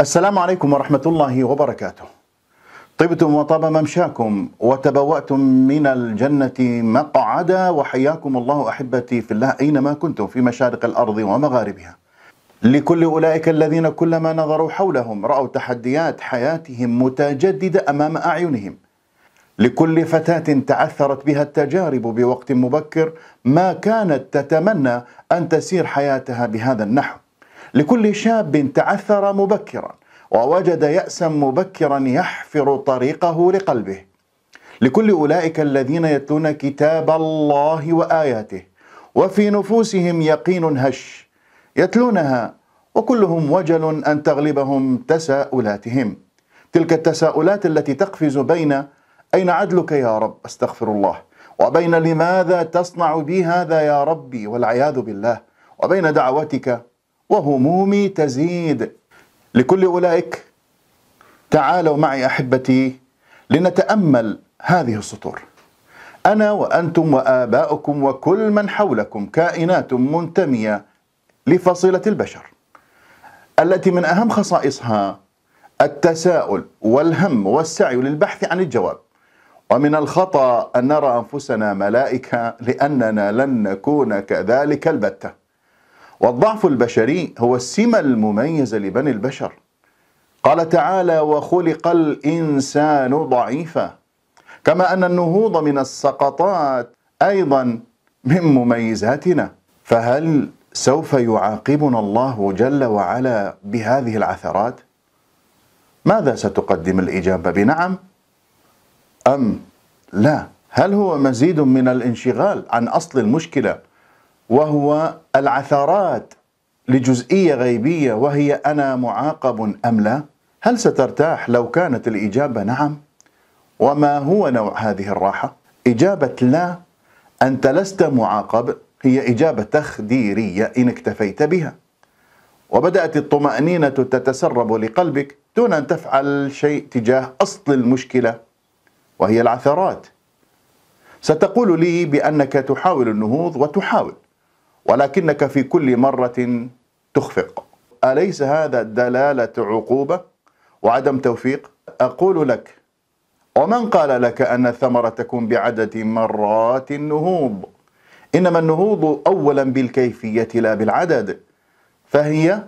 السلام عليكم ورحمة الله وبركاته طبتم وطاب ممشاكم وتبوأتم من الجنة مقعدا وحياكم الله أحبتي في الله أينما كنتم في مشارق الأرض ومغاربها لكل أولئك الذين كلما نظروا حولهم رأوا تحديات حياتهم متجددة أمام أعينهم لكل فتاة تعثرت بها التجارب بوقت مبكر ما كانت تتمنى أن تسير حياتها بهذا النحو لكل شاب تعثر مبكرا ووجد يأسا مبكرا يحفر طريقه لقلبه لكل أولئك الذين يتلون كتاب الله وآياته وفي نفوسهم يقين هش يتلونها وكلهم وجل أن تغلبهم تساؤلاتهم تلك التساؤلات التي تقفز بين أين عدلك يا رب أستغفر الله وبين لماذا تصنع بي هذا يا ربي والعياذ بالله وبين دعوتك وهمومي تزيد لكل أولئك تعالوا معي أحبتي لنتأمل هذه السطور أنا وأنتم وآباؤكم وكل من حولكم كائنات منتمية لفصيلة البشر التي من أهم خصائصها التساؤل والهم والسعي للبحث عن الجواب ومن الخطأ أن نرى أنفسنا ملائكة لأننا لن نكون كذلك البتة والضعف البشري هو السمة المميزة لبني البشر قال تعالى وخلق الإنسان ضعيفا كما أن النهوض من السقطات أيضا من مميزاتنا فهل سوف يعاقبنا الله جل وعلا بهذه العثرات؟ ماذا ستقدم الإجابة بنعم أم لا؟ هل هو مزيد من الانشغال عن أصل المشكلة؟ وهو العثرات لجزئيه غيبيه وهي انا معاقب ام لا؟ هل سترتاح لو كانت الاجابه نعم؟ وما هو نوع هذه الراحه؟ اجابه لا انت لست معاقب هي اجابه تخديريه ان اكتفيت بها. وبدات الطمانينه تتسرب لقلبك دون ان تفعل شيء تجاه اصل المشكله وهي العثرات. ستقول لي بانك تحاول النهوض وتحاول ولكنك في كل مرة تخفق أليس هذا دلالة عقوبة وعدم توفيق؟ أقول لك ومن قال لك أن الثمرة تكون بعدد مرات النهوض إنما النهوض أولا بالكيفية لا بالعدد فهي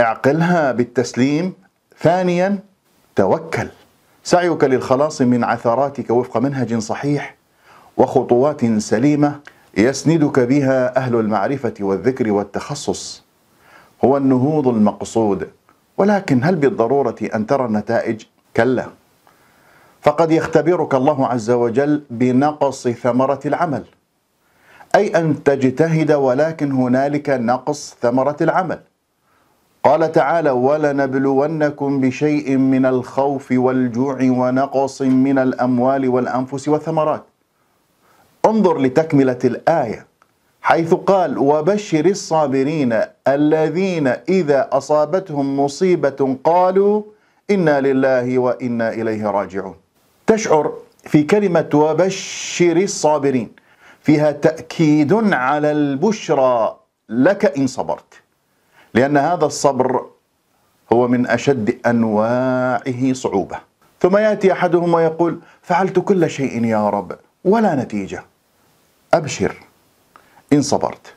اعقلها بالتسليم ثانيا توكل سعيك للخلاص من عثراتك وفق منهج صحيح وخطوات سليمه يسندك بها أهل المعرفة والذكر والتخصص هو النهوض المقصود ولكن هل بالضرورة أن ترى النتائج؟ كلا فقد يختبرك الله عز وجل بنقص ثمرة العمل أي أن تجتهد ولكن هنالك نقص ثمرة العمل قال تعالى ولنبلونكم بشيء من الخوف والجوع ونقص من الأموال والأنفس والثمرات انظر لتكملة الآية حيث قال وبشر الصابرين الذين إذا أصابتهم مصيبة قالوا إنا لله وإنا إليه راجعون تشعر في كلمة وبشر الصابرين فيها تأكيد على البشرى لك إن صبرت لأن هذا الصبر هو من أشد أنواعه صعوبة ثم يأتي أحدهم ويقول فعلت كل شيء يا رب ولا نتيجة أبشر إن صبرت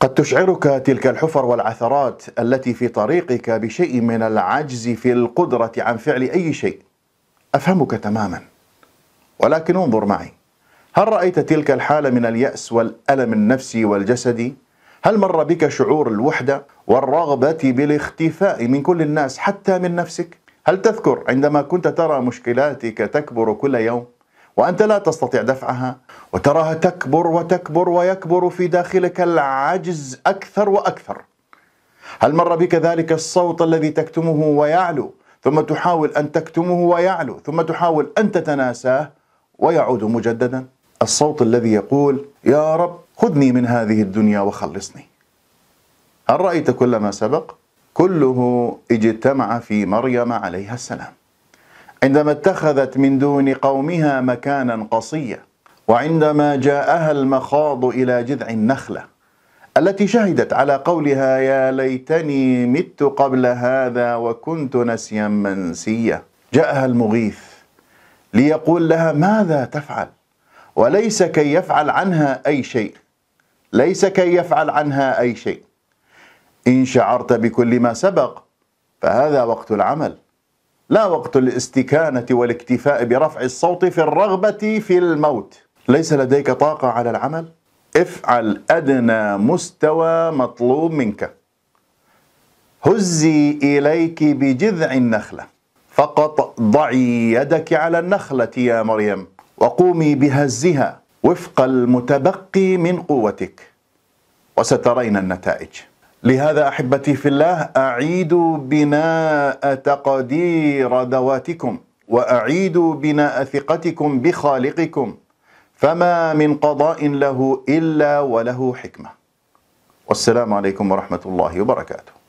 قد تشعرك تلك الحفر والعثرات التي في طريقك بشيء من العجز في القدرة عن فعل أي شيء أفهمك تماما ولكن انظر معي هل رأيت تلك الحالة من اليأس والألم النفسي والجسدي؟ هل مر بك شعور الوحدة والرغبة بالاختفاء من كل الناس حتى من نفسك؟ هل تذكر عندما كنت ترى مشكلاتك تكبر كل يوم؟ وأنت لا تستطيع دفعها وتراها تكبر وتكبر ويكبر في داخلك العجز أكثر وأكثر هل مر بك ذلك الصوت الذي تكتمه ويعلو ثم تحاول أن تكتمه ويعلو ثم تحاول أن تتناساه ويعود مجددا الصوت الذي يقول يا رب خذني من هذه الدنيا وخلصني هل رأيت كل ما سبق؟ كله اجتمع في مريم عليها السلام عندما اتخذت من دون قومها مكانا قصيا وعندما جاءها المخاض الى جذع النخله التي شهدت على قولها يا ليتني مت قبل هذا وكنت نسيا منسيا جاءها المغيث ليقول لها ماذا تفعل وليس كي يفعل عنها اي شيء ليس كي يفعل عنها اي شيء ان شعرت بكل ما سبق فهذا وقت العمل لا وقت الاستكانة والاكتفاء برفع الصوت في الرغبة في الموت ليس لديك طاقة على العمل؟ افعل أدنى مستوى مطلوب منك هزي إليك بجذع النخلة فقط ضعي يدك على النخلة يا مريم وقومي بهزها وفق المتبقي من قوتك وسترين النتائج لهذا احبتي في الله اعيدوا بناء تقدير ذواتكم واعيدوا بناء ثقتكم بخالقكم فما من قضاء له الا وله حكمه والسلام عليكم ورحمه الله وبركاته